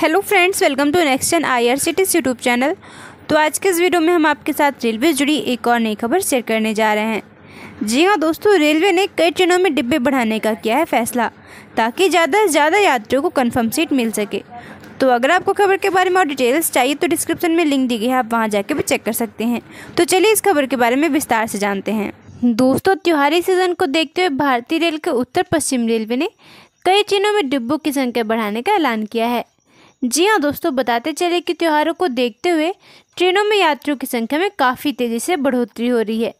hello friends welcome to next N I R cities YouTube channel तो आज के इस वीडियो में हम आपके साथ रेलवे जुड़ी एक और नई खबर शेयर करने जा रहे हैं जी हाँ दोस्तों रेलवे ने कई ट्रेनों में डिब्बे बढ़ाने का किया है फैसला ताकि ज़्यादा से ज़्यादा यात्रियों को कंफर्म सीट मिल सके तो अगर आपको खबर के बारे में और डिटेल्स चाहिए तो डिस्क्रिप्शन में लिंक दी गई है आप वहाँ जाके भी चेक कर सकते हैं तो चलिए इस खबर के बारे में विस्तार से जानते हैं दोस्तों त्योहारी सीजन को देखते हुए भारतीय रेल के उत्तर पश्चिम रेलवे ने कई ट्रेनों में डिब्बों की संख्या बढ़ाने का ऐलान किया है जी हाँ दोस्तों बताते चले कि त्योहारों को देखते हुए ट्रेनों में यात्रियों की संख्या में काफ़ी तेज़ी से बढ़ोतरी हो रही है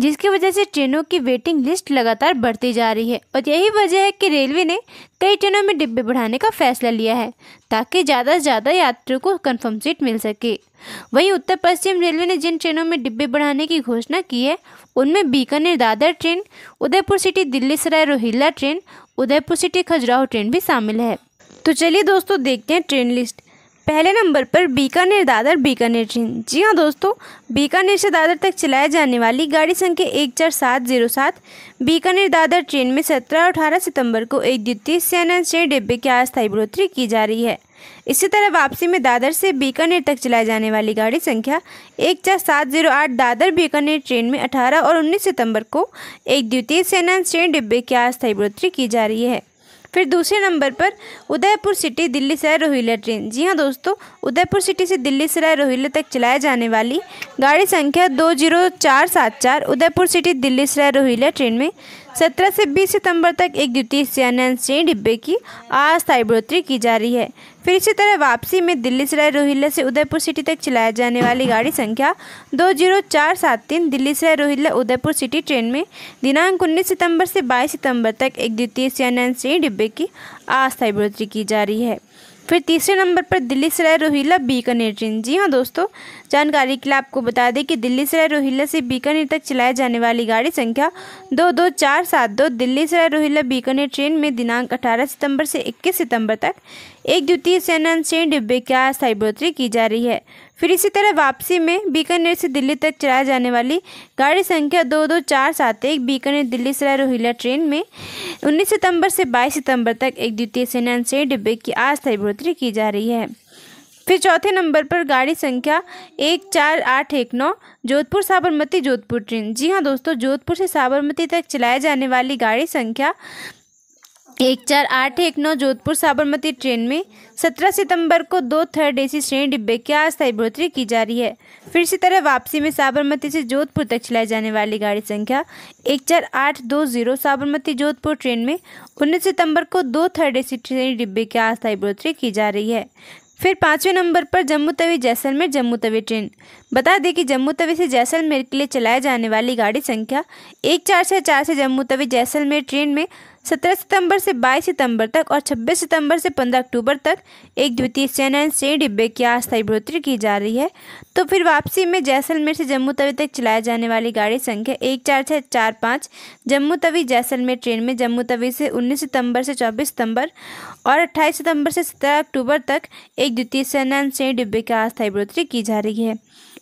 जिसकी वजह से ट्रेनों की वेटिंग लिस्ट लगातार बढ़ती जा रही है और यही वजह है कि रेलवे ने कई ट्रेनों में डिब्बे बढ़ाने का फैसला लिया है ताकि ज़्यादा से ज़्यादा यात्रियों को कन्फर्म सीट मिल सके वहीं उत्तर पश्चिम रेलवे ने जिन ट्रेनों में डिब्बे बढ़ाने की घोषणा की है उनमें Bikaner Dadar train Udaipur city Delhi Sarai Rohilla train Udaipur city Khajuraho train भी शामिल है तो चलिए दोस्तों देखते हैं ट्रेन लिस्ट पहले नंबर पर बीकानेर दादर बीकानेर ट्रेन जी हाँ दोस्तों बीकानेर से दादर तक चलाए जाने वाली गाड़ी संख्या एक चार सात जीरो सात बीकानेर दादर ट्रेन में सत्रह और अठारह सितंबर को एक द्वितीय से डिब्बे की अस्थायी बढ़ोतरी की जा रही है इसी तरह वापसी में दादर से बीकानेर तक चलाए जाने वाली गाड़ी संख्या एक चार सात जीरो आठ दादर बीकानेर ट्रेन में अठारह और उन्नीस सितम्बर को एक द्वितीय सेनाश्रेणी डिब्बे की अस्थायी बढ़ोतरी की जा रही है फिर दूसरे नंबर पर उदयपुर सिटी दिल्ली सराय रोहिल्ला ट्रेन जी हाँ दोस्तों उदयपुर सिटी से दिल्ली सराय रोहिल्ला तक चलाए जाने वाली गाड़ी संख्या दो जीरो चार सात चार उदयपुर सिटी दिल्ली सराय रोहिल्ला ट्रेन में सत्रह से बीस सितंबर तक एक द्वितीय श्रेणी डिब्बे की अस्थायी बढ़ोतरी की जा रही है फिर इसी तरह वापसी में दिल्ली सराय रोहिल्ला से उदयपुर सिटी तक चलाया जाने वाली गाड़ी संख्या दो जीरो चार सात तीन दिल्ली सराय रोहिल्ला उदयपुर सिटी ट्रेन में दिनांक उन्नीस सितंबर से बाईस सितंबर तक एक द्वितीय सीएनएन श्रेणी डिब्बे की अस्थायी बढ़ोतरी की जा रही है फिर तीसरे नंबर पर दिल्ली सराय रोहिला बीकानेर ट्रेन जी हाँ दोस्तों जानकारी के लिए आपको बता दें कि दिल्ली सराय रोहिला से बीकानेर तक चलाए जाने वाली गाड़ी संख्या दो दो चार सात दो दिल्ली सराय रोहिला बीकानेर ट्रेन में दिनांक अठारह सितंबर से इक्कीस सितंबर तक एक द्वितीय सेनन से डिब्बे की स्थायी बढ़ोतरी की जा रही है फिर इसी तरह वापसी में बीकानेर से दिल्ली तक चलाई जाने वाली गाड़ी संख्या दो दो चार सात एक बीकानेर दिल्ली सराय रोहिला ट्रेन में 19 सितंबर से 22 सितंबर तक एक द्वितीय सेनन से डिब्बे की अस्थायी बढ़ोतरी की जा रही है फिर चौथे नंबर पर गाड़ी संख्या एक चार आठ एक नौ जोधपुर साबरमती जोधपुर ट्रेन जी हाँ दोस्तों जोधपुर से साबरमती तक चलाए जाने वाली गाड़ी संख्या एक चार आठ एक नौ जोधपुर साबरमती ट्रेन में सत्रह सितंबर को दो थर्ड एसी श्रेणी डिब्बे की अस्थायी बढ़ोतरी की जा रही है फिर इसी तरह वापसी में साबरमती से जोधपुर तक चलाई जाने वाली गाड़ी संख्या एक चार आठ दो जीरो साबरमती जोधपुर ट्रेन में उन्नीस सितंबर को दो थर्ड एसी श्रेणी डिब्बे की अस्थायी बढ़ोतरी की जा रही है फिर पाँचवें नंबर पर जम्मू तवी जैसलमेर जम्मू तवी ट्रेन बता दें कि जम्मू तवी से जैसलमेर के लिए चलाए जाने वाली गाड़ी संख्या एक चार से चार से जम्मू तवी जैसलमेर ट्रेन में सत्रह सितंबर से बाईस सितंबर तक और छब्बीस सितंबर से पंद्रह अक्टूबर तक एक द्वितीय सेना श्रेणी डिब्बे की अस्थायी बढ़ोतरी की जा रही है तो फिर वापसी में जैसलमेर से जम्मू तवी तक चलाई जाने वाली गाड़ी संख्या एक चार छः चार पाँच जम्मू तवी जैसलमेर ट्रेन में जम्मू तवी से उन्नीस सितम्बर से चौबीस सितम्बर और अट्ठाईस सितंबर से सत्रह अक्टूबर तक एक द्वितीय सेना श्रेणी डिब्बे की अस्थायी बढ़ोतरी की जा रही है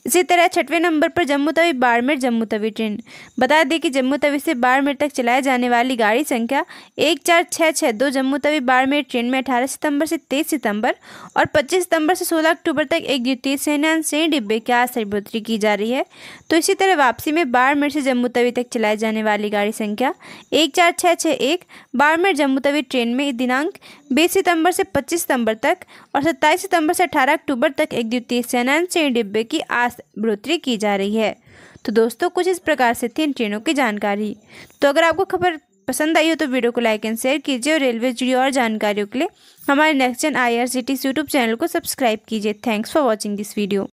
इसी तरह छठवें नंबर पर जम्मू तवी बाड़मेर जम्मू तवी ट्रेन बता दें कि जम्मू तवी से बाड़मेर तक चलाए जाने वाली गाड़ी संख्या एक चार छः छः दो जम्मू तवी बाड़मेर ट्रेन में अठारह सितंबर से तेईस सितंबर और पच्चीस सितंबर से सोलह अक्टूबर तक एक द्वितीय सेनान से डिब्बे के आज सर्वोत्तरी की जा रही है तो इसी तरह वापसी में बाड़मेर से जम्मू तवी तक चलाए जाने वाली गाड़ी संख्या एक चार छः छः एक बाड़मेर जम्मू तवी ट्रेन में दिनांक बीस सितंबर से पच्चीस सितंबर तक और सत्ताईस सितंबर से अठारह अक्टूबर तक एक द्वितीय सेनान से डिब्बे की आज पास बढ़ोतरी की जा रही है तो दोस्तों कुछ इस प्रकार से थी इन ट्रेनों की जानकारी तो अगर आपको खबर पसंद आई हो तो वीडियो को लाइक एंड शेयर कीजिए और रेलवे जुड़ी और जानकारियों के लिए हमारे नेक्स्ट जन आई आर यूट्यूब चैनल को सब्सक्राइब कीजिए thanks for watching this video